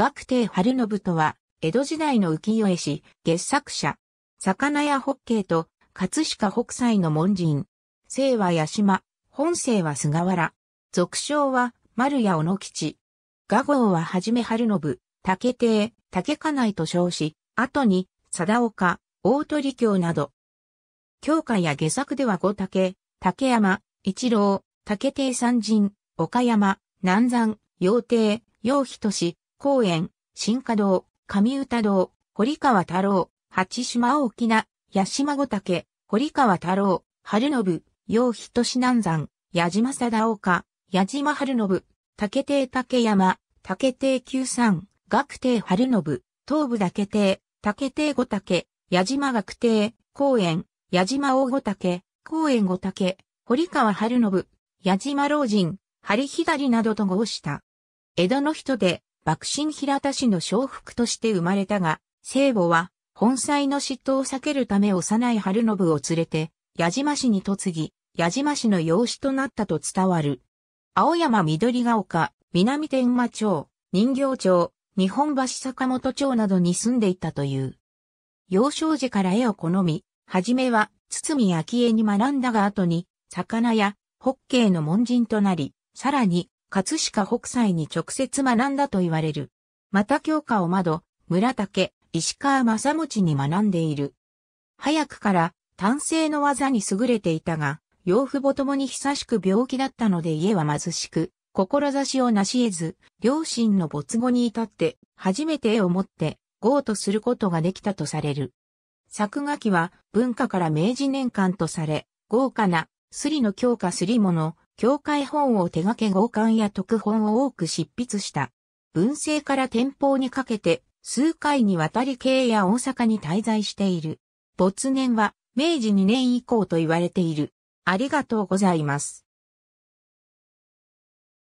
学帝春信とは、江戸時代の浮世絵師、月作者。魚屋ホッケーと、葛飾北斎の門人。姓は八島、本姓は菅原。俗称は、丸屋小野吉。画号ははじめ春信、竹帝、竹家内と称し、後に、貞岡、大鳥京など。教科や下作では五竹、竹山、一郎、竹帝三人、岡山、南山、陽帝、陽日とし、公園、新華堂、上歌堂、堀川太郎、八島沖縄、八島五岳、堀川太郎、春信、陽人志南山、矢島貞岡、矢島春信、竹亭竹山、竹亭九三、学亭春信、東武岳亭、竹亭五岳、矢島学亭、公園、矢島大五岳、公園五岳、堀川春信、矢島老人、張左などと号した。江戸の人で、幕臣平田氏の小福として生まれたが、聖母は、本妻の嫉妬を避けるため幼い春信を連れて、矢島氏に嫁ぎ、矢島氏の養子となったと伝わる。青山緑ヶ丘、南天馬町、人形町、日本橋坂本町などに住んでいたという。幼少時から絵を好み、はじめは、堤昭恵に学んだが後に、魚や、ホッケーの門人となり、さらに、葛飾北斎に直接学んだと言われる。また教科を窓、村竹、石川正持に学んでいる。早くから、丹精の技に優れていたが、養父母ともに久しく病気だったので家は貧しく、志をなし得ず、両親の没後に至って、初めて絵を持って、豪とすることができたとされる。作画期は文化から明治年間とされ、豪華な、リの狂すり物、教会本を手掛け合刊や特本を多く執筆した。文政から天保にかけて数回にわたり京や大阪に滞在している。没年は明治2年以降と言われている。ありがとうございます。